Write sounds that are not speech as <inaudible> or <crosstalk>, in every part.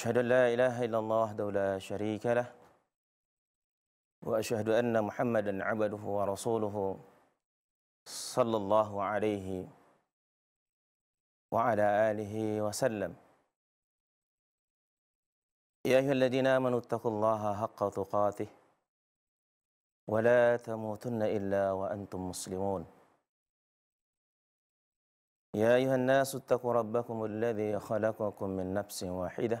أشهد أن لا إله إلا الله وحده لا شريك له وأشهد أن محمدا عبده ورسوله صلى الله عليه وعلى آله وسلم يا أيها الذين آمنوا اتقوا الله حق تقاته ولا تموتن إلا وأنتم مسلمون يا أيها الناس اتقوا ربكم الذي خلقكم من نفس واحدة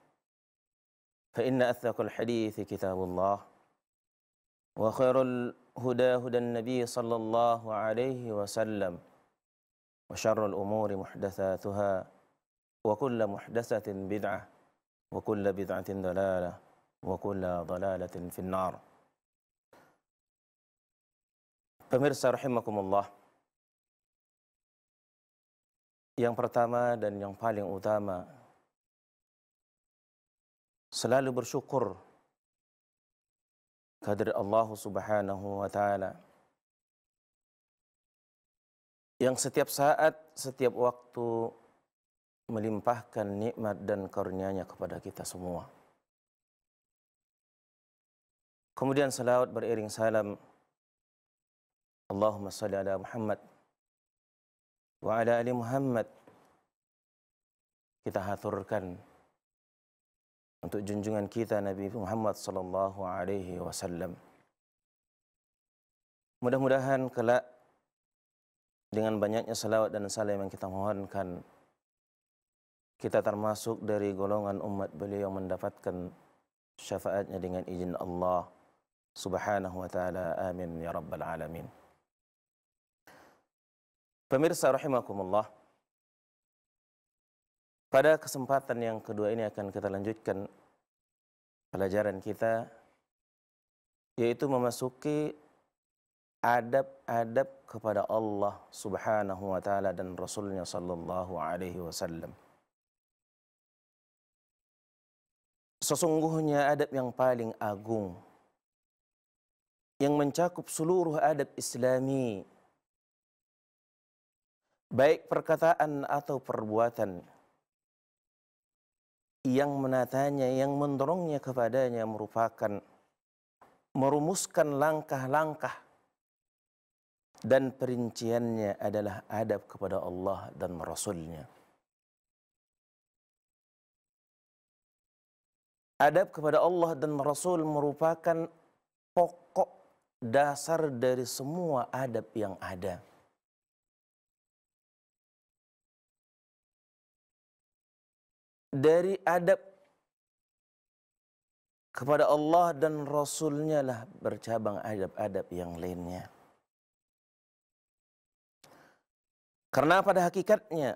فإن أثق الحديث كتاب الله وخير الهدى هدى النبي صلى الله عليه وسلم وشر الأمور محدثاتها وكل محدثة بدعة وكل بدعة ضلالة وكل ضلالة في النار Pemirsa rahimakumullah Yang pertama dan yang paling utama selalu bersyukur kadir Allah Subhanahu wa taala yang setiap saat, setiap waktu melimpahkan nikmat dan karunia-Nya kepada kita semua. Kemudian salawat beriring salam Allahumma salli ala Muhammad wa ala ali Muhammad kita haturkan untuk junjungan kita Nabi Muhammad sallallahu alaihi wasallam. Mudah-mudahan kelak dengan banyaknya salawat dan salam yang kita mohonkan kita termasuk dari golongan umat beliau yang mendapatkan syafaatnya dengan izin Allah Subhanahu wa taala. Amin ya rabbal alamin. Pemirsa rahimakumullah. Pada kesempatan yang kedua ini akan kita lanjutkan pelajaran kita yaitu memasuki adab-adab kepada Allah Subhanahu wa taala dan Rasulnya sallallahu alaihi wasallam. Sesungguhnya adab yang paling agung yang mencakup seluruh adab Islami baik perkataan atau perbuatan yang menatanya, yang mendorongnya kepadanya merupakan merumuskan langkah-langkah dan perinciannya adalah adab kepada Allah dan Rasulnya. Adab kepada Allah dan Rasul merupakan pokok dasar dari semua adab yang ada. dari adab kepada Allah dan Rasulnya lah bercabang adab-adab yang lainnya. Karena pada hakikatnya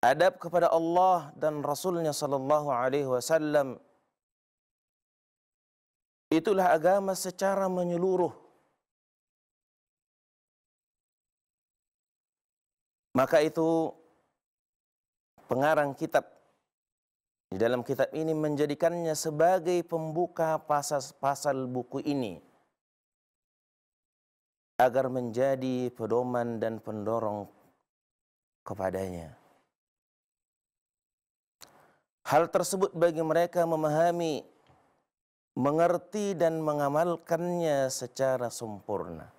adab kepada Allah dan Rasulnya Sallallahu Alaihi Wasallam itulah agama secara menyeluruh. Maka itu pengarang kitab di dalam kitab ini menjadikannya sebagai pembuka pasal-pasal buku ini agar menjadi pedoman dan pendorong kepadanya. Hal tersebut bagi mereka memahami, mengerti dan mengamalkannya secara sempurna.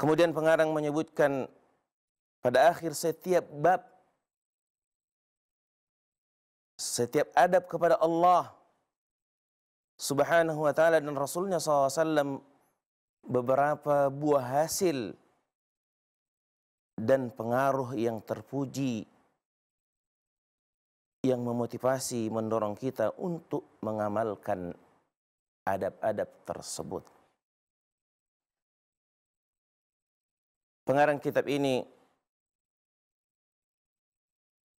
Kemudian pengarang menyebutkan pada akhir setiap bab, setiap adab kepada Allah subhanahu wa ta'ala dan Rasulnya SAW beberapa buah hasil dan pengaruh yang terpuji yang memotivasi mendorong kita untuk mengamalkan adab-adab tersebut. Pengarang kitab ini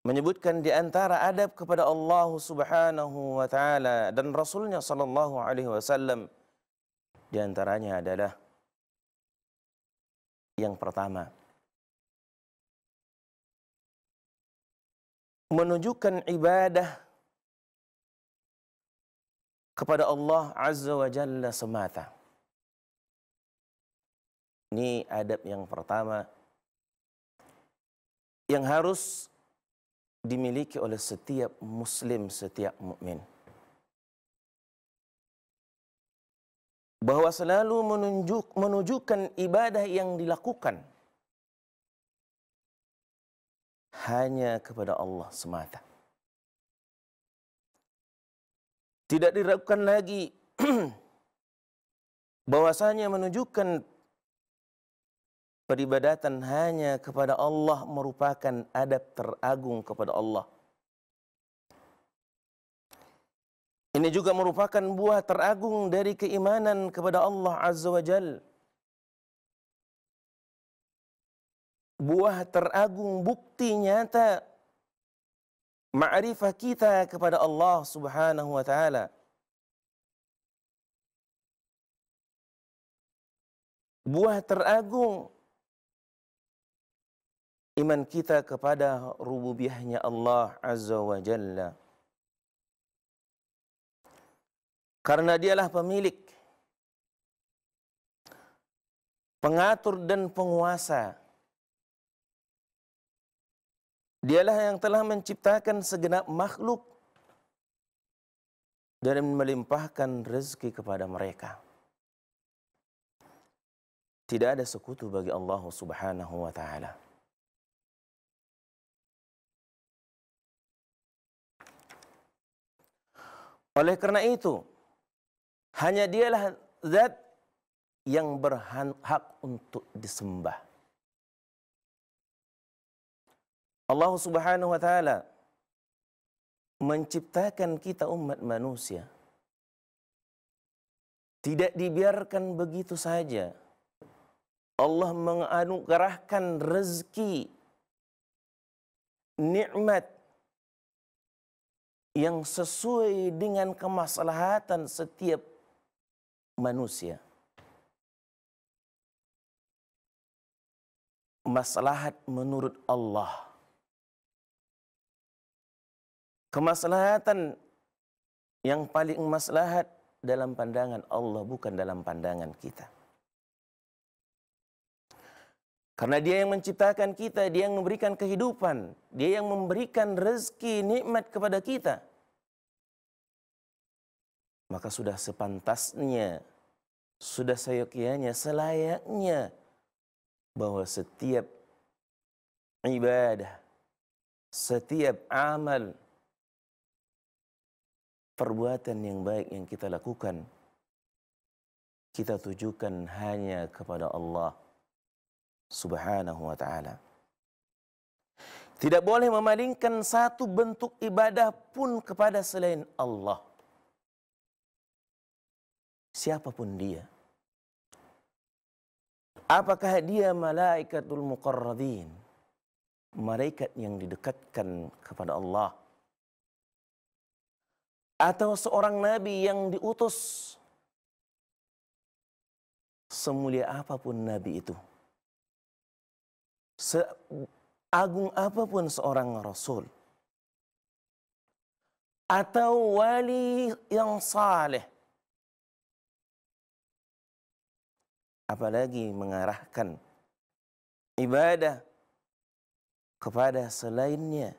menyebutkan di antara adab kepada Allah Subhanahu wa taala dan Rasulnya sallallahu alaihi wasallam di antaranya adalah yang pertama menunjukkan ibadah kepada Allah Azza wa Jalla semata. Ini adab yang pertama yang harus dimiliki oleh setiap muslim, setiap mukmin. Bahwa selalu menunjuk, menunjukkan ibadah yang dilakukan hanya kepada Allah semata. Tidak diragukan lagi <clears throat> bahwasanya menunjukkan peribadatan hanya kepada Allah merupakan adab teragung kepada Allah. Ini juga merupakan buah teragung dari keimanan kepada Allah Azza wa Jal. Buah teragung bukti nyata ma'rifah kita kepada Allah Subhanahu wa taala. Buah teragung iman kita kepada rububiyahnya Allah Azza wa Jalla. Karena dialah pemilik, pengatur dan penguasa. Dialah yang telah menciptakan segenap makhluk dan melimpahkan rezeki kepada mereka. Tidak ada sekutu bagi Allah Subhanahu wa taala. Oleh karena itu, hanya dialah zat yang berhak untuk disembah. Allah Subhanahu wa taala menciptakan kita umat manusia. Tidak dibiarkan begitu saja. Allah menganugerahkan rezeki nikmat yang sesuai dengan kemaslahatan setiap manusia. Maslahat menurut Allah. Kemaslahatan yang paling maslahat dalam pandangan Allah bukan dalam pandangan kita. Karena dia yang menciptakan kita, dia yang memberikan kehidupan, dia yang memberikan rezeki, nikmat kepada kita. Maka sudah sepantasnya, sudah seyokianya, selayaknya bahwa setiap ibadah, setiap amal, perbuatan yang baik yang kita lakukan, kita tujukan hanya kepada Allah subhanahu wa ta'ala. Tidak boleh memalingkan satu bentuk ibadah pun kepada selain Allah. Siapapun dia. Apakah dia malaikatul mukarradin, Malaikat yang didekatkan kepada Allah. Atau seorang nabi yang diutus. Semulia apapun nabi itu seagung apapun seorang rasul atau wali yang saleh apalagi mengarahkan ibadah kepada selainnya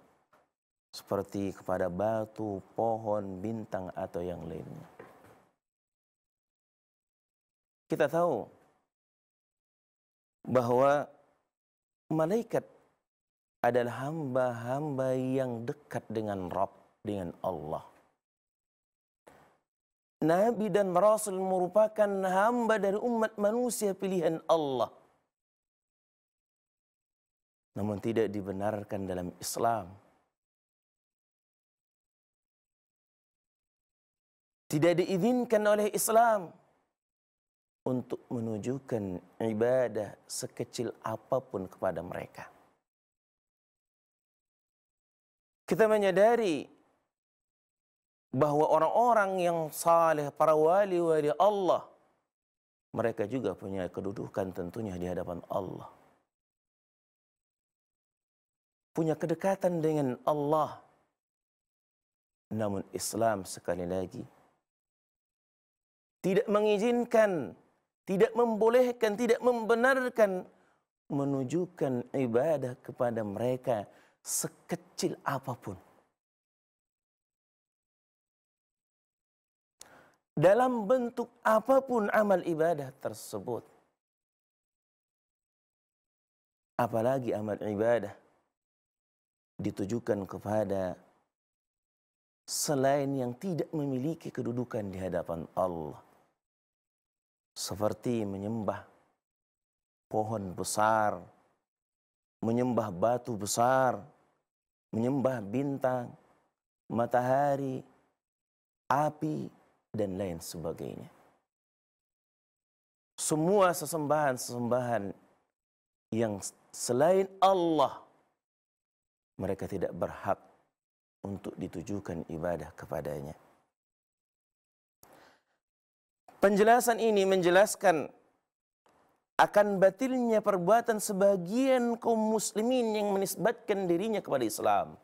seperti kepada batu, pohon, bintang atau yang lainnya. Kita tahu bahwa malaikat adalah hamba-hamba yang dekat dengan Rob, dengan Allah. Nabi dan Rasul merupakan hamba dari umat manusia pilihan Allah. Namun tidak dibenarkan dalam Islam. Tidak diizinkan oleh Islam untuk menunjukkan ibadah sekecil apapun kepada mereka. Kita menyadari bahwa orang-orang yang saleh, para wali-wali Allah, mereka juga punya kedudukan tentunya di hadapan Allah. Punya kedekatan dengan Allah. Namun Islam sekali lagi tidak mengizinkan tidak membolehkan, tidak membenarkan menunjukkan ibadah kepada mereka sekecil apapun. Dalam bentuk apapun amal ibadah tersebut. Apalagi amal ibadah ditujukan kepada selain yang tidak memiliki kedudukan di hadapan Allah seperti menyembah pohon besar, menyembah batu besar, menyembah bintang, matahari, api, dan lain sebagainya. Semua sesembahan-sesembahan yang selain Allah, mereka tidak berhak untuk ditujukan ibadah kepadanya. Penjelasan ini menjelaskan akan batilnya perbuatan sebagian kaum muslimin yang menisbatkan dirinya kepada Islam.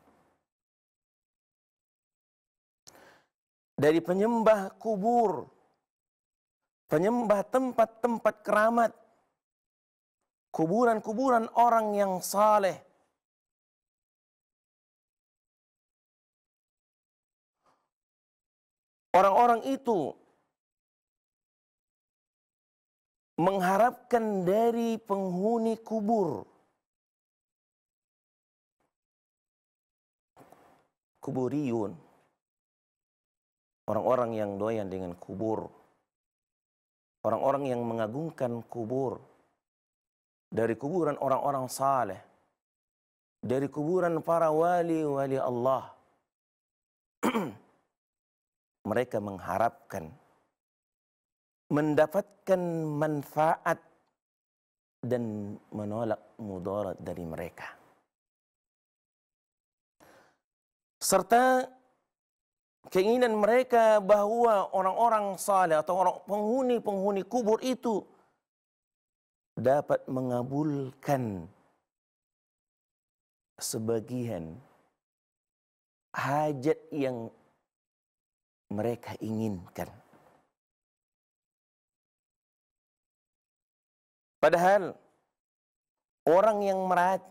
Dari penyembah kubur, penyembah tempat-tempat keramat, kuburan-kuburan orang yang saleh, orang-orang itu mengharapkan dari penghuni kubur. Kuburiyun. Orang-orang yang doyan dengan kubur. Orang-orang yang mengagungkan kubur. Dari kuburan orang-orang saleh. Dari kuburan para wali-wali Allah. <clears throat> Mereka mengharapkan mendapatkan manfaat dan menolak mudarat dari mereka. Serta keinginan mereka bahwa orang-orang saleh atau orang penghuni-penghuni kubur itu dapat mengabulkan sebagian hajat yang mereka inginkan. Padahal orang yang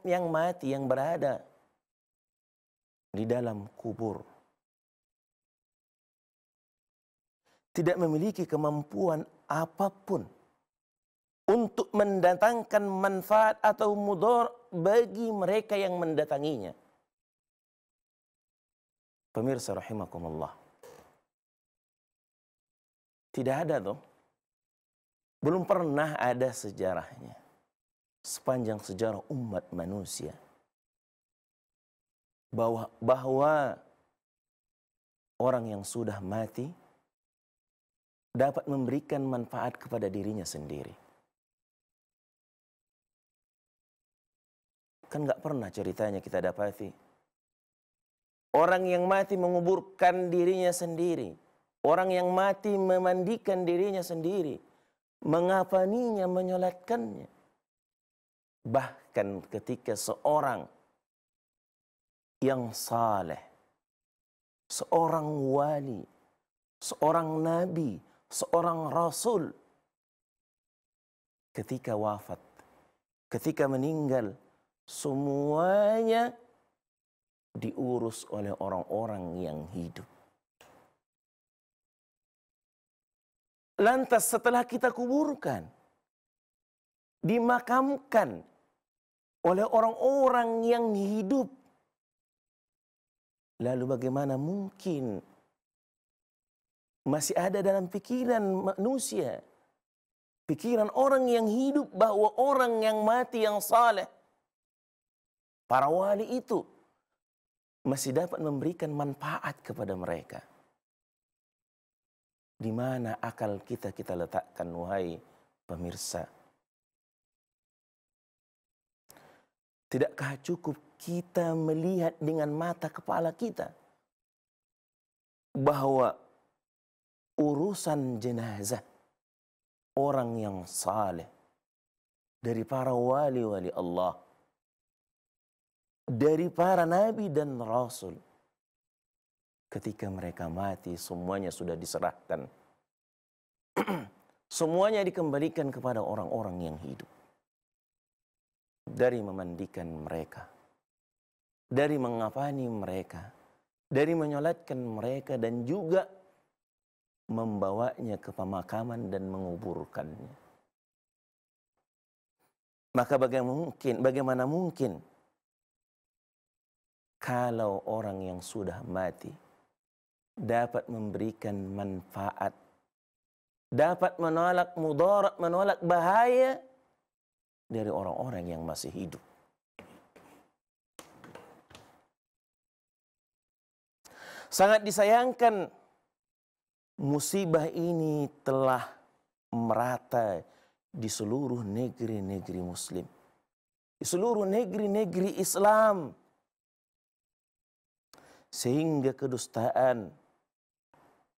yang mati yang berada di dalam kubur tidak memiliki kemampuan apapun untuk mendatangkan manfaat atau mudor bagi mereka yang mendatanginya. Pemirsa rahimakumullah. Tidak ada tuh belum pernah ada sejarahnya sepanjang sejarah umat manusia bahwa bahwa orang yang sudah mati dapat memberikan manfaat kepada dirinya sendiri. Kan gak pernah ceritanya kita dapati. Orang yang mati menguburkan dirinya sendiri. Orang yang mati memandikan dirinya sendiri mengafaninya, menyolatkannya. Bahkan ketika seorang yang saleh, seorang wali, seorang nabi, seorang rasul, ketika wafat, ketika meninggal, semuanya diurus oleh orang-orang yang hidup. Lantas setelah kita kuburkan, dimakamkan oleh orang-orang yang hidup. Lalu bagaimana mungkin masih ada dalam pikiran manusia, pikiran orang yang hidup bahwa orang yang mati yang saleh, para wali itu masih dapat memberikan manfaat kepada mereka. Di mana akal kita kita letakkan wahai pemirsa? Tidakkah cukup kita melihat dengan mata kepala kita bahwa urusan jenazah orang yang saleh dari para wali-wali Allah, dari para nabi dan rasul, Ketika mereka mati, semuanya sudah diserahkan. <clears throat> semuanya dikembalikan kepada orang-orang yang hidup. Dari memandikan mereka, dari mengafani mereka, dari menyolatkan mereka dan juga membawanya ke pemakaman dan menguburkannya. Maka bagaimana mungkin, bagaimana mungkin kalau orang yang sudah mati dapat memberikan manfaat. Dapat menolak mudarat, menolak bahaya dari orang-orang yang masih hidup. Sangat disayangkan musibah ini telah merata di seluruh negeri-negeri muslim. Di seluruh negeri-negeri Islam. Sehingga kedustaan,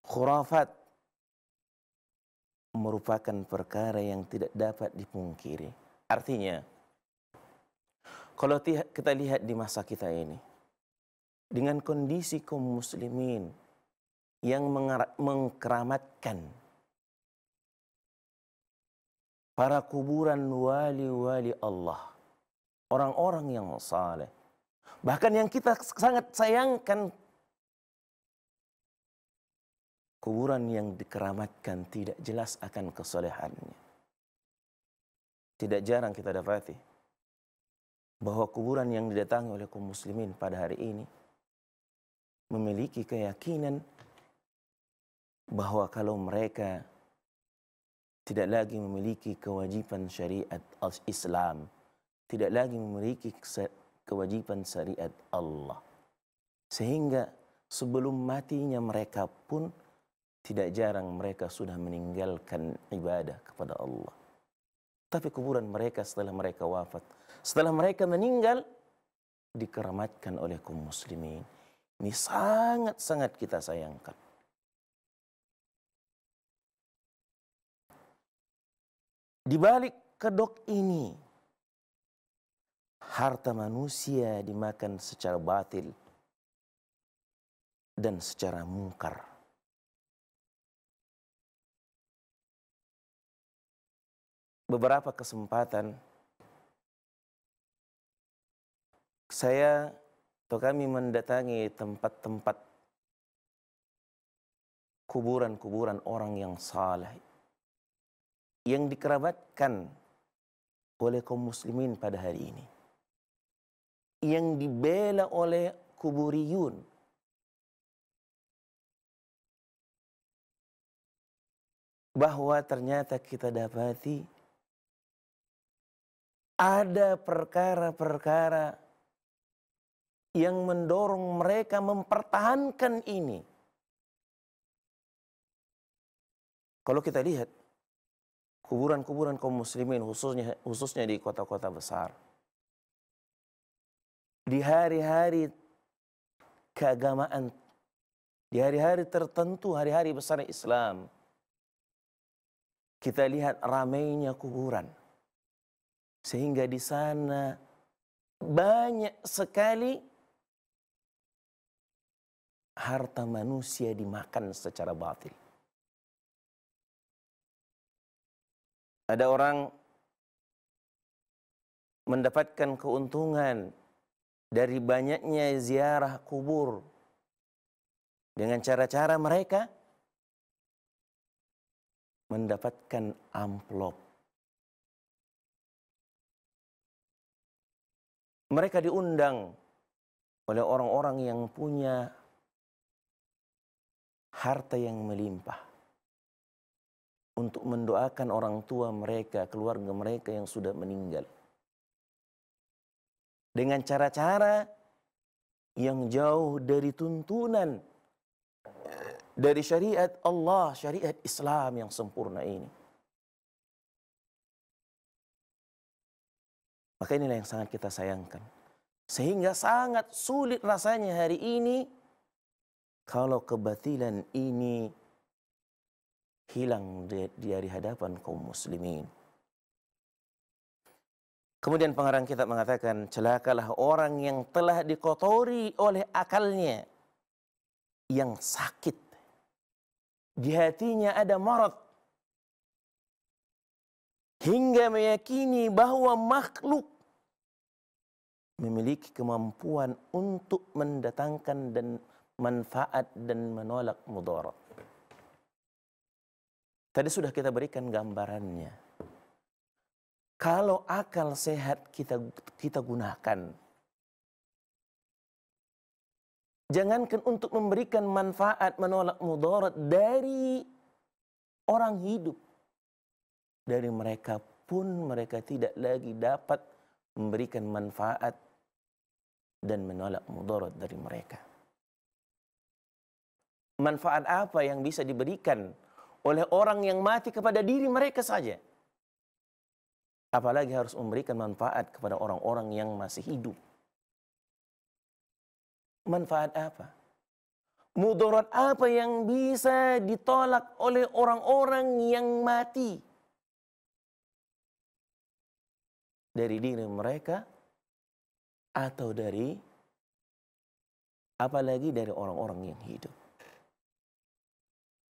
khurafat merupakan perkara yang tidak dapat dipungkiri. Artinya, kalau kita lihat di masa kita ini, dengan kondisi kaum muslimin yang mengkeramatkan para kuburan wali-wali Allah, orang-orang yang saleh, bahkan yang kita sangat sayangkan kuburan yang dikeramatkan tidak jelas akan kesolehannya. Tidak jarang kita dapati bahwa kuburan yang didatangi oleh kaum muslimin pada hari ini memiliki keyakinan bahwa kalau mereka tidak lagi memiliki kewajiban syariat Islam, tidak lagi memiliki kewajiban syariat Allah. Sehingga sebelum matinya mereka pun tidak jarang mereka sudah meninggalkan ibadah kepada Allah. Tapi kuburan mereka setelah mereka wafat, setelah mereka meninggal, dikeramatkan oleh kaum muslimin. Ini sangat-sangat kita sayangkan. Di balik kedok ini, harta manusia dimakan secara batil dan secara mungkar. beberapa kesempatan saya atau kami mendatangi tempat-tempat kuburan-kuburan orang yang salah yang dikerabatkan oleh kaum muslimin pada hari ini yang dibela oleh kuburiyun bahwa ternyata kita dapati ada perkara-perkara yang mendorong mereka mempertahankan ini. Kalau kita lihat kuburan-kuburan kaum muslimin khususnya khususnya di kota-kota besar. Di hari-hari keagamaan, di hari-hari tertentu, hari-hari besar Islam, kita lihat ramainya kuburan. Sehingga di sana banyak sekali harta manusia dimakan secara batil. Ada orang mendapatkan keuntungan dari banyaknya ziarah kubur dengan cara-cara mereka mendapatkan amplop Mereka diundang oleh orang-orang yang punya harta yang melimpah untuk mendoakan orang tua mereka, keluarga mereka yang sudah meninggal. Dengan cara-cara yang jauh dari tuntunan dari syariat Allah, syariat Islam yang sempurna ini. Maka inilah yang sangat kita sayangkan. Sehingga sangat sulit rasanya hari ini kalau kebatilan ini hilang dari hadapan kaum muslimin. Kemudian pengarang kitab mengatakan, celakalah orang yang telah dikotori oleh akalnya yang sakit. Di hatinya ada marat. Hingga meyakini bahwa makhluk memiliki kemampuan untuk mendatangkan dan manfaat dan menolak mudarat. Tadi sudah kita berikan gambarannya. Kalau akal sehat kita kita gunakan. Jangankan untuk memberikan manfaat menolak mudarat dari orang hidup. Dari mereka pun mereka tidak lagi dapat memberikan manfaat dan menolak mudarat dari mereka. Manfaat apa yang bisa diberikan oleh orang yang mati kepada diri mereka saja? Apalagi harus memberikan manfaat kepada orang-orang yang masih hidup. Manfaat apa? Mudarat apa yang bisa ditolak oleh orang-orang yang mati? Dari diri mereka atau dari apalagi dari orang-orang yang hidup.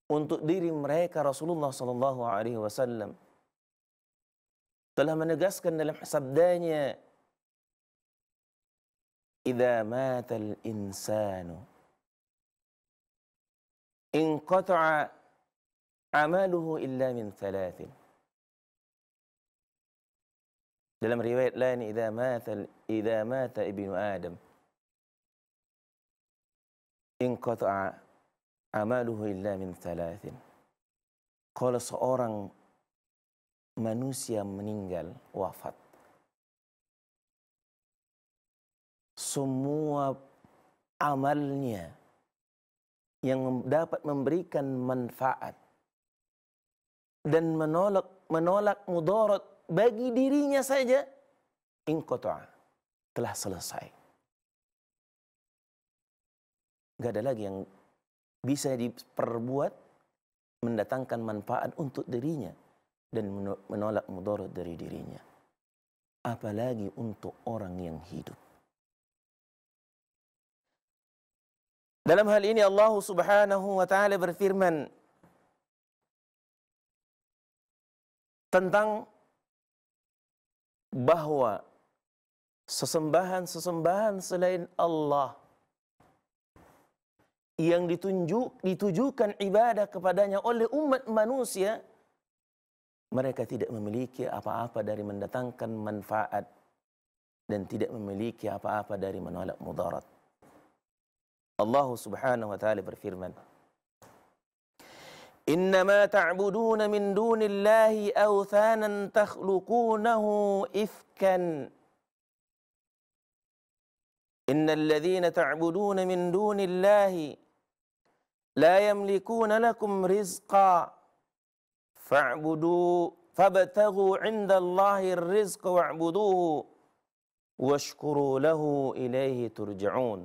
Untuk diri mereka Rasulullah Shallallahu Alaihi Wasallam telah menegaskan dalam sabdanya, "Jika mati insanu in qata'a amaluhu illa min thalathin." Dalam riwayat lain idza mata idza mata ibnu Adam inqata'a amaluhu illa min thalathin. Kalau seorang manusia meninggal wafat semua amalnya yang dapat memberikan manfaat dan menolak menolak mudarat bagi dirinya saja inqata telah selesai. Gak ada lagi yang bisa diperbuat mendatangkan manfaat untuk dirinya dan menolak mudarat dari dirinya. Apalagi untuk orang yang hidup. Dalam hal ini Allah Subhanahu wa taala berfirman tentang bahwa sesembahan-sesembahan selain Allah yang ditunjuk ditujukan ibadah kepadanya oleh umat manusia mereka tidak memiliki apa-apa dari mendatangkan manfaat dan tidak memiliki apa-apa dari menolak mudarat. Allah Subhanahu wa taala berfirman, إنما تعبدون من دون الله أوثانا تخلقونه إفكا إن الذين تعبدون من دون الله لا يملكون لكم رزقا فاعبدوا فابتغوا عند الله الرزق واعبدوه واشكروا له إليه ترجعون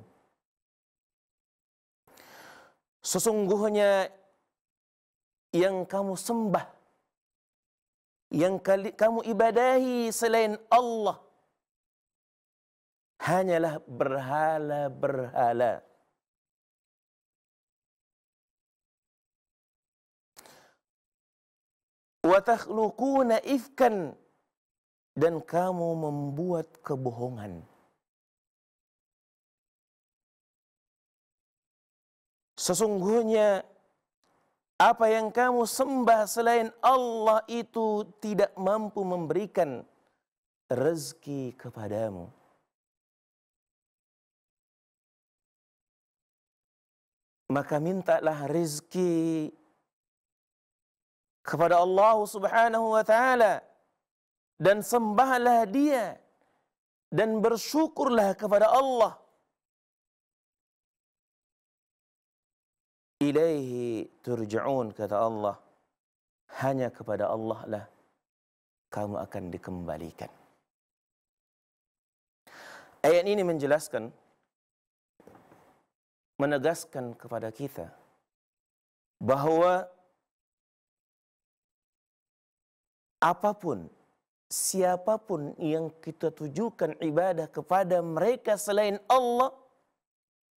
Sesungguhnya yang kamu sembah, yang kamu ibadahi selain Allah, hanyalah berhala-berhala. Watakhluquna ifkan dan kamu membuat kebohongan. Sesungguhnya apa yang kamu sembah selain Allah itu tidak mampu memberikan rezeki kepadamu. Maka mintalah rezeki kepada Allah Subhanahu wa taala dan sembahlah Dia dan bersyukurlah kepada Allah Ilaihi turja'un kata Allah. Hanya kepada Allah lah kamu akan dikembalikan. Ayat ini menjelaskan menegaskan kepada kita bahwa apapun siapapun yang kita tujukan ibadah kepada mereka selain Allah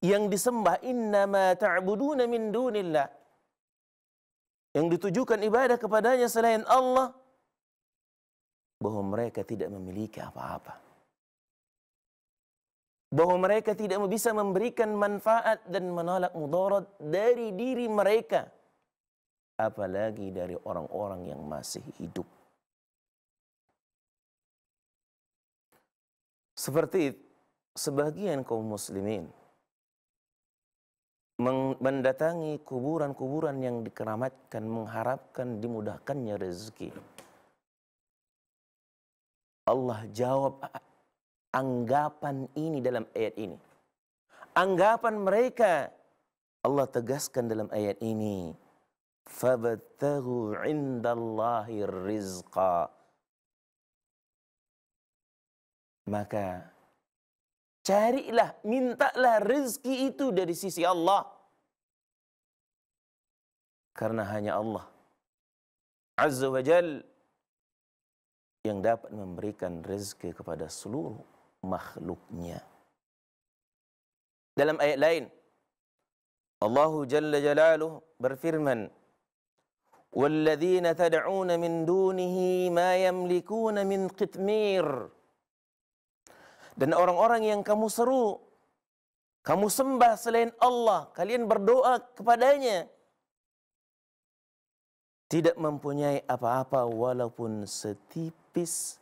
yang disembah innama ta'buduna min dunillah yang ditujukan ibadah kepadanya selain Allah bahwa mereka tidak memiliki apa-apa bahwa mereka tidak bisa memberikan manfaat dan menolak mudarat dari diri mereka apalagi dari orang-orang yang masih hidup seperti sebagian kaum muslimin mendatangi kuburan-kuburan yang dikeramatkan mengharapkan dimudahkannya rezeki. Allah jawab anggapan ini dalam ayat ini. Anggapan mereka Allah tegaskan dalam ayat ini. Fabattahu indallahi rizqa. Maka Carilah, mintalah rezeki itu dari sisi Allah. Karena hanya Allah Azza wa Jal yang dapat memberikan rezeki kepada seluruh makhluknya. Dalam ayat lain, Allah Jalla Jalaluh berfirman, وَالَّذِينَ تَدْعُونَ مِنْ دُونِهِ مَا يَمْلِكُونَ مِنْ قِتْمِيرٍ dan orang-orang yang kamu seru, kamu sembah selain Allah, kalian berdoa kepadanya. Tidak mempunyai apa-apa walaupun setipis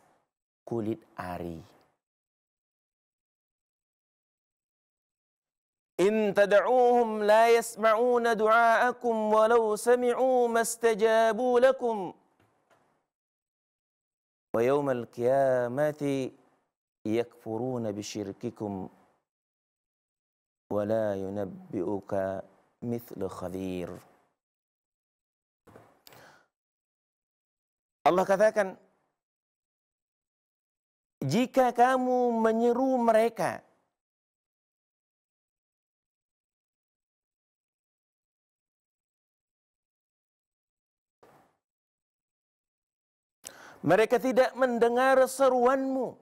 kulit ari. In tad'uuhum la yasma'una du'aakum walau sami'u mastajabu lakum. Wa yawmal qiyamati yakfuruna bisyirkikum wa la yunabbi'uka mithlu Allah katakan, jika kamu menyeru mereka Mereka tidak mendengar seruanmu.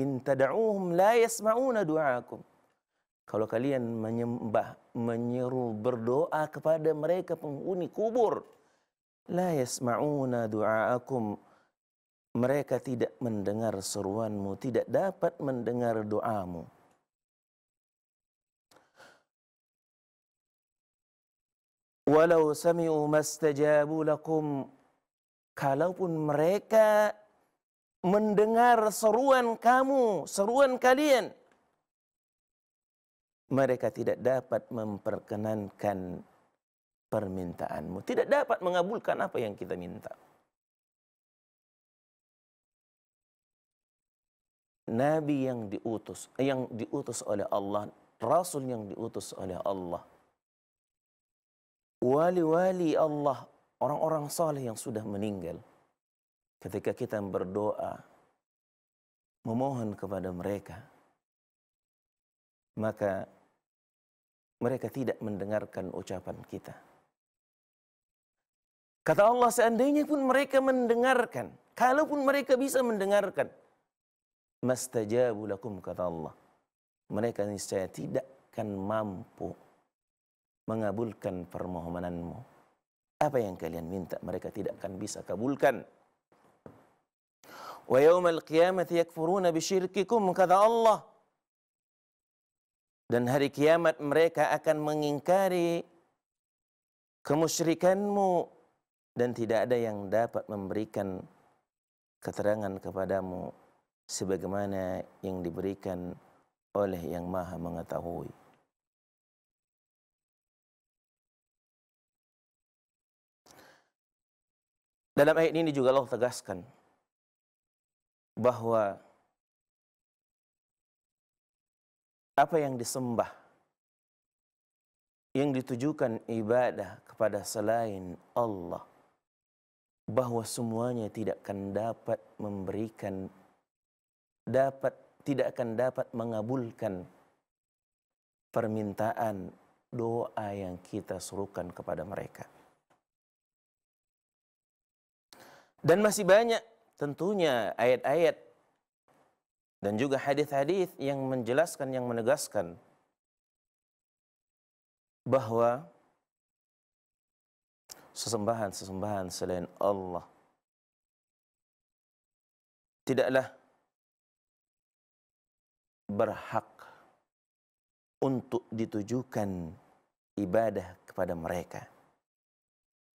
In intada'uhum la yasma'una du'akum. Kalau kalian menyembah, menyeru, berdoa kepada mereka penghuni kubur, la yasma'una du'akum. Mereka tidak mendengar seruanmu, tidak dapat mendengar doamu. Walau sami'u mastajabu lakum. Kalaupun mereka mendengar seruan kamu, seruan kalian. Mereka tidak dapat memperkenankan permintaanmu. Tidak dapat mengabulkan apa yang kita minta. Nabi yang diutus, yang diutus oleh Allah, Rasul yang diutus oleh Allah, wali-wali Allah, orang-orang saleh yang sudah meninggal, ketika kita berdoa memohon kepada mereka maka mereka tidak mendengarkan ucapan kita kata Allah seandainya pun mereka mendengarkan kalaupun mereka bisa mendengarkan mastajabu lakum kata Allah mereka niscaya tidak akan mampu mengabulkan permohonanmu apa yang kalian minta mereka tidak akan bisa kabulkan Wa yaumal qiyamati yakfuruna bisyirkikum kata Allah. Dan hari kiamat mereka akan mengingkari kemusyrikanmu dan tidak ada yang dapat memberikan keterangan kepadamu sebagaimana yang diberikan oleh yang maha mengetahui. Dalam ayat ini juga Allah tegaskan bahwa apa yang disembah yang ditujukan ibadah kepada selain Allah bahwa semuanya tidak akan dapat memberikan dapat tidak akan dapat mengabulkan permintaan doa yang kita serukan kepada mereka. Dan masih banyak tentunya ayat-ayat dan juga hadis-hadis yang menjelaskan yang menegaskan bahwa sesembahan-sesembahan selain Allah tidaklah berhak untuk ditujukan ibadah kepada mereka.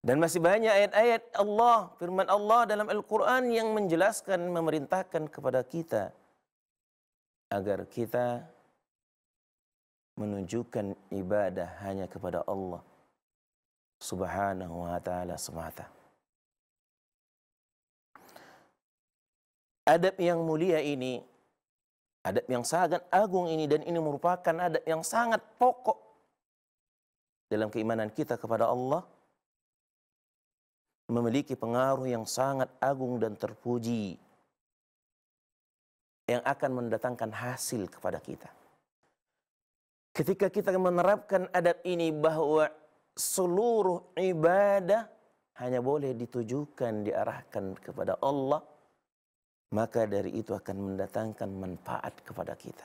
Dan masih banyak ayat-ayat Allah, firman Allah dalam Al-Quran yang menjelaskan, memerintahkan kepada kita agar kita menunjukkan ibadah hanya kepada Allah subhanahu wa ta'ala semata. Adab yang mulia ini, adab yang sangat agung ini dan ini merupakan adab yang sangat pokok dalam keimanan kita kepada Allah – memiliki pengaruh yang sangat agung dan terpuji yang akan mendatangkan hasil kepada kita. Ketika kita menerapkan adab ini bahwa seluruh ibadah hanya boleh ditujukan, diarahkan kepada Allah, maka dari itu akan mendatangkan manfaat kepada kita.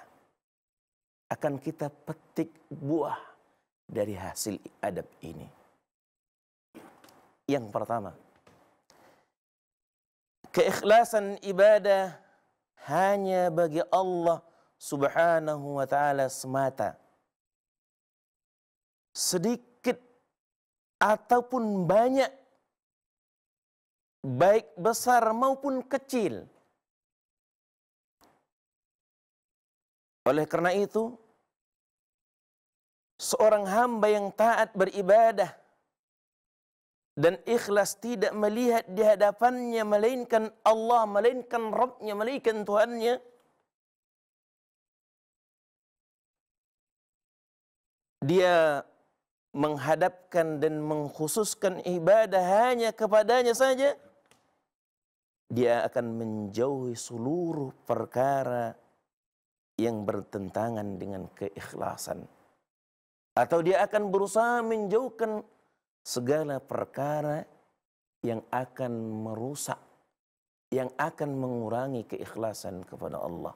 Akan kita petik buah dari hasil adab ini yang pertama. Keikhlasan ibadah hanya bagi Allah subhanahu wa ta'ala semata. Sedikit ataupun banyak, baik besar maupun kecil. Oleh karena itu, seorang hamba yang taat beribadah dan ikhlas tidak melihat di hadapannya melainkan Allah, melainkan Rabbnya, melainkan Tuhannya. Dia menghadapkan dan mengkhususkan ibadah hanya kepadanya saja. Dia akan menjauhi seluruh perkara yang bertentangan dengan keikhlasan. Atau dia akan berusaha menjauhkan segala perkara yang akan merusak, yang akan mengurangi keikhlasan kepada Allah.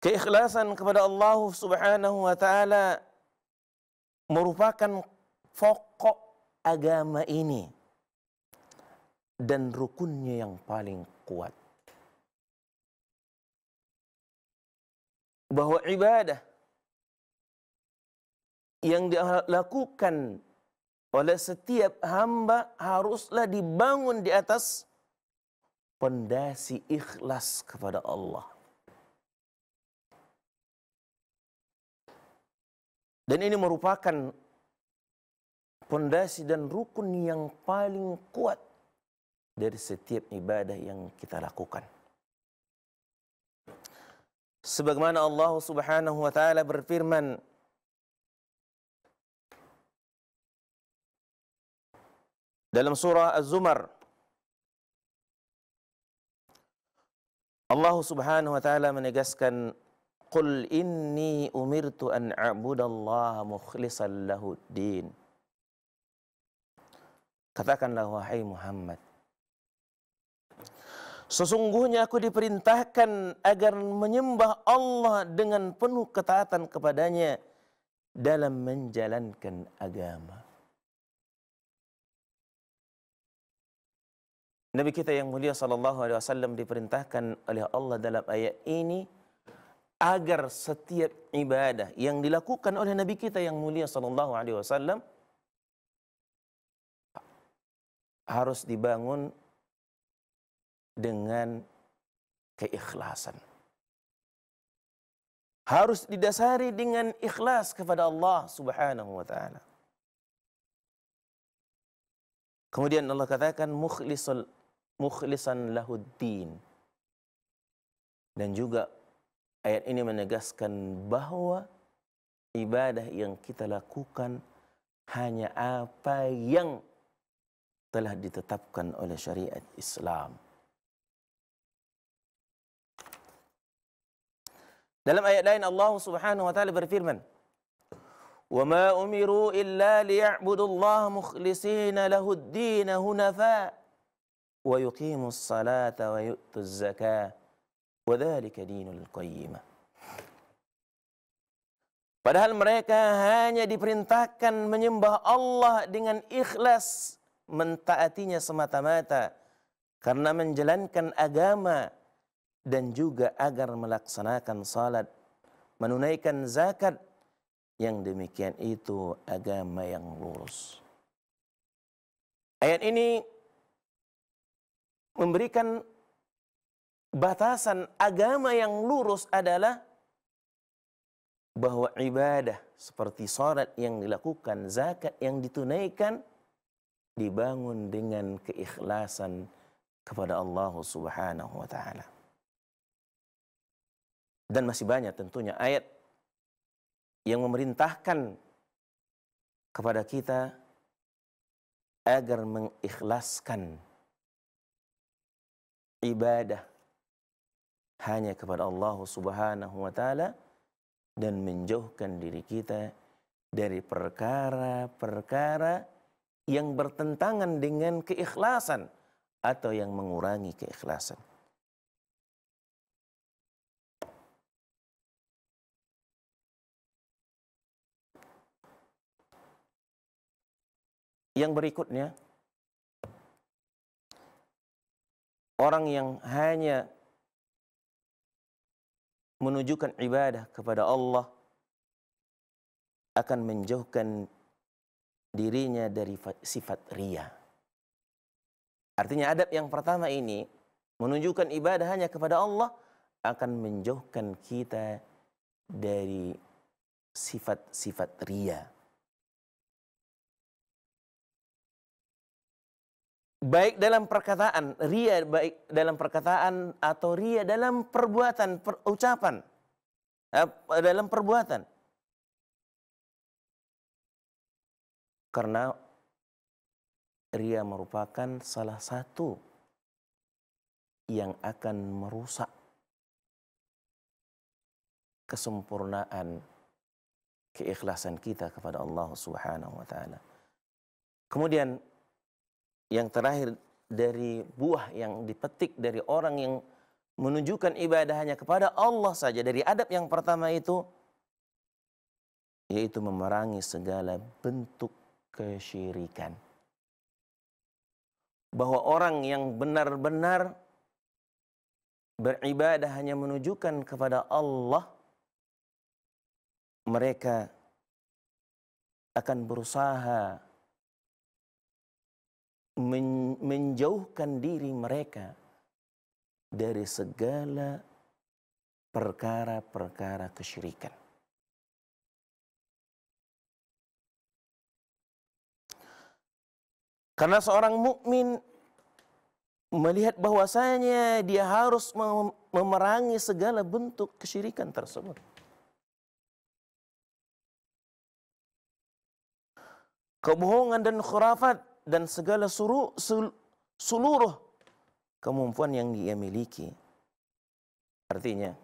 Keikhlasan kepada Allah Subhanahu wa taala merupakan pokok agama ini dan rukunnya yang paling kuat. Bahwa ibadah yang dilakukan oleh setiap hamba haruslah dibangun di atas pondasi ikhlas kepada Allah. Dan ini merupakan pondasi dan rukun yang paling kuat dari setiap ibadah yang kita lakukan. Sebagaimana Allah Subhanahu wa taala berfirman, Dalam surah Az-Zumar Allah Subhanahu wa taala menegaskan Qul inni umirtu an a'budallaha mukhlishan lahuddin. Katakanlah wahai Muhammad. Sesungguhnya aku diperintahkan agar menyembah Allah dengan penuh ketaatan kepadanya dalam menjalankan agama. Nabi kita yang mulia sallallahu alaihi wasallam diperintahkan oleh Allah dalam ayat ini agar setiap ibadah yang dilakukan oleh Nabi kita yang mulia sallallahu alaihi wasallam harus dibangun dengan keikhlasan. Harus didasari dengan ikhlas kepada Allah Subhanahu wa taala. Kemudian Allah katakan mukhlisul mukhlisan lahuddin. Dan juga ayat ini menegaskan bahwa ibadah yang kita lakukan hanya apa yang telah ditetapkan oleh syariat Islam. Dalam ayat lain Allah Subhanahu wa taala berfirman, وما أمروا إلا ليعبدوا Allah مخلصين له الدين هنفاء ويقيم الصلاة ويؤت الزكاة وذلك دين القيمة Padahal mereka hanya diperintahkan menyembah Allah dengan ikhlas mentaatinya semata-mata karena menjalankan agama dan juga agar melaksanakan salat, menunaikan zakat. Yang demikian itu agama yang lurus. Ayat ini memberikan batasan agama yang lurus adalah bahwa ibadah seperti sholat yang dilakukan, zakat yang ditunaikan dibangun dengan keikhlasan kepada Allah Subhanahu wa taala. Dan masih banyak tentunya ayat yang memerintahkan kepada kita agar mengikhlaskan ibadah hanya kepada Allah Subhanahu wa taala dan menjauhkan diri kita dari perkara-perkara yang bertentangan dengan keikhlasan atau yang mengurangi keikhlasan. Yang berikutnya, orang yang hanya menunjukkan ibadah kepada Allah akan menjauhkan dirinya dari sifat ria. Artinya adab yang pertama ini menunjukkan ibadah hanya kepada Allah akan menjauhkan kita dari sifat-sifat ria. baik dalam perkataan ria baik dalam perkataan atau ria dalam perbuatan per, ucapan eh, dalam perbuatan karena ria merupakan salah satu yang akan merusak kesempurnaan keikhlasan kita kepada Allah Subhanahu wa taala. Kemudian yang terakhir dari buah yang dipetik dari orang yang menunjukkan ibadah hanya kepada Allah saja dari adab yang pertama itu yaitu memerangi segala bentuk kesyirikan bahwa orang yang benar-benar beribadah hanya menunjukkan kepada Allah mereka akan berusaha menjauhkan diri mereka dari segala perkara-perkara kesyirikan. Karena seorang mukmin melihat bahwasanya dia harus memerangi segala bentuk kesyirikan tersebut. Kebohongan dan khurafat dan segala suruh, sul, seluruh kemampuan yang dia miliki. Artinya,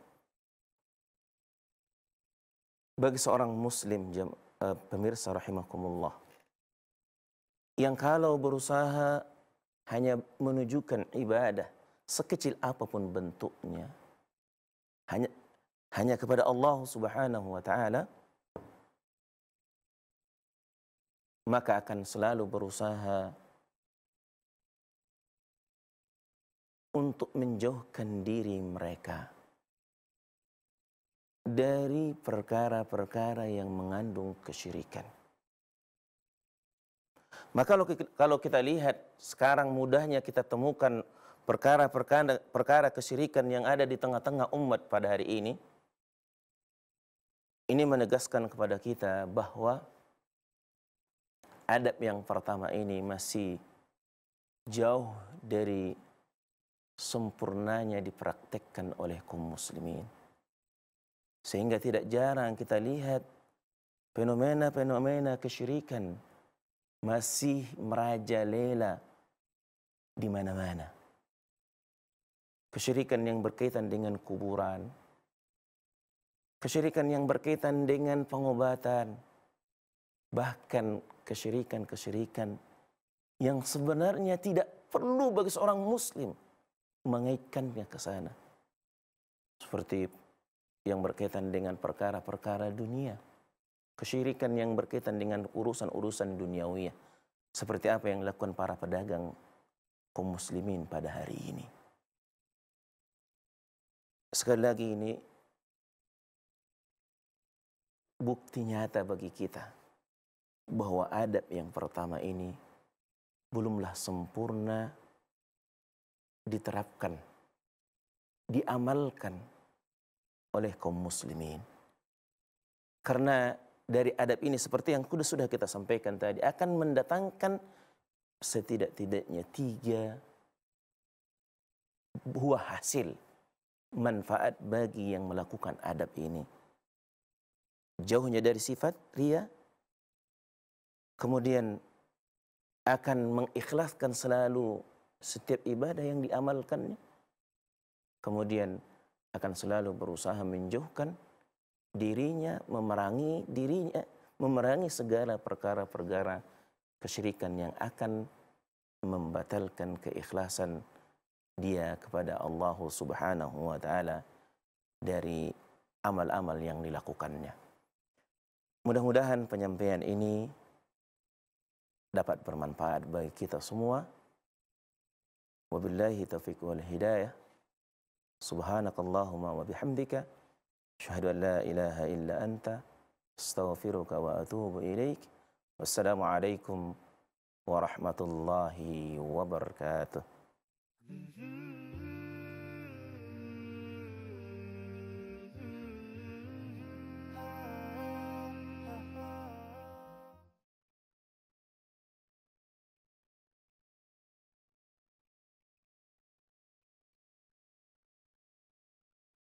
bagi seorang muslim jam, uh, pemirsa rahimahumullah yang kalau berusaha hanya menunjukkan ibadah sekecil apapun bentuknya hanya hanya kepada Allah Subhanahu wa taala maka akan selalu berusaha untuk menjauhkan diri mereka dari perkara-perkara yang mengandung kesyirikan. Maka kalau kita lihat sekarang mudahnya kita temukan perkara-perkara perkara kesyirikan yang ada di tengah-tengah umat pada hari ini. Ini menegaskan kepada kita bahwa adab yang pertama ini masih jauh dari sempurnanya dipraktekkan oleh kaum muslimin. Sehingga tidak jarang kita lihat fenomena-fenomena kesyirikan masih merajalela di mana-mana. Kesyirikan yang berkaitan dengan kuburan, kesyirikan yang berkaitan dengan pengobatan, bahkan kesyirikan-kesyirikan yang sebenarnya tidak perlu bagi seorang muslim mengaitkannya ke sana. Seperti yang berkaitan dengan perkara-perkara dunia. Kesyirikan yang berkaitan dengan urusan-urusan duniawiya. Seperti apa yang dilakukan para pedagang kaum muslimin pada hari ini. Sekali lagi ini bukti nyata bagi kita bahwa adab yang pertama ini belumlah sempurna diterapkan, diamalkan oleh kaum muslimin. Karena dari adab ini seperti yang sudah kita sampaikan tadi akan mendatangkan setidak-tidaknya tiga buah hasil manfaat bagi yang melakukan adab ini. Jauhnya dari sifat ria, kemudian akan mengikhlaskan selalu setiap ibadah yang diamalkannya. Kemudian akan selalu berusaha menjauhkan dirinya, memerangi dirinya, memerangi segala perkara-perkara kesyirikan yang akan membatalkan keikhlasan dia kepada Allah Subhanahu wa taala dari amal-amal yang dilakukannya. Mudah-mudahan penyampaian ini dapat bermanfaat bagi kita semua. Wabillahi taufiq wal hidayah. Subhanakallahumma wa bihamdika asyhadu an la ilaha illa anta astaghfiruka wa atubu ilaik. Wassalamualaikum warahmatullahi wabarakatuh. Mm-hmm.